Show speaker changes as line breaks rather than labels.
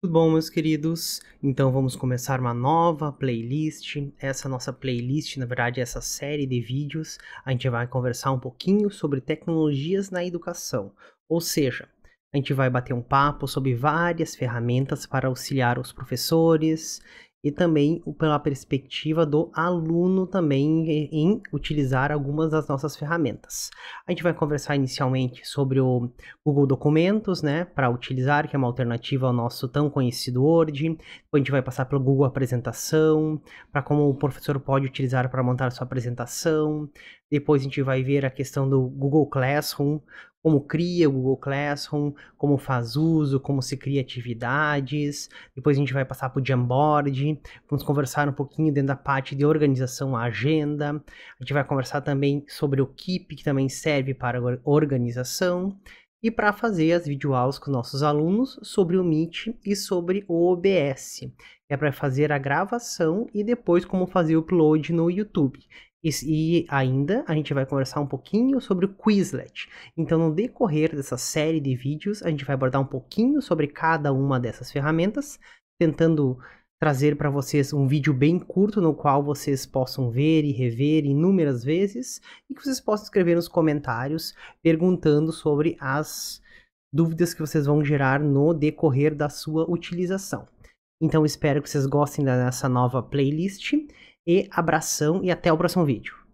Tudo bom, meus queridos? Então vamos começar uma nova playlist. Essa nossa playlist, na verdade, é essa série de vídeos. A gente vai conversar um pouquinho sobre tecnologias na educação. Ou seja, a gente vai bater um papo sobre várias ferramentas para auxiliar os professores e também pela perspectiva do aluno também em utilizar algumas das nossas ferramentas. A gente vai conversar inicialmente sobre o Google Documentos, né, para utilizar, que é uma alternativa ao nosso tão conhecido Word. Depois a gente vai passar pelo Google Apresentação, para como o professor pode utilizar para montar sua apresentação. Depois a gente vai ver a questão do Google Classroom, como cria o Google Classroom, como faz uso, como se cria atividades. Depois a gente vai passar para o Jamboard, vamos conversar um pouquinho dentro da parte de organização, a agenda. A gente vai conversar também sobre o Keep, que também serve para organização. E para fazer as videoaulas com nossos alunos sobre o Meet e sobre o OBS, que é para fazer a gravação e depois como fazer o upload no YouTube. E, e, ainda a gente vai conversar um pouquinho sobre o Quizlet. Então, no decorrer dessa série de vídeos, a gente vai abordar um pouquinho sobre cada uma dessas ferramentas, tentando trazer para vocês um vídeo bem curto no qual vocês possam ver e rever inúmeras vezes e que vocês possam escrever nos comentários perguntando sobre as dúvidas que vocês vão gerar no decorrer da sua utilização. Então, espero que vocês gostem dessa nova playlist e abração e até o próximo vídeo.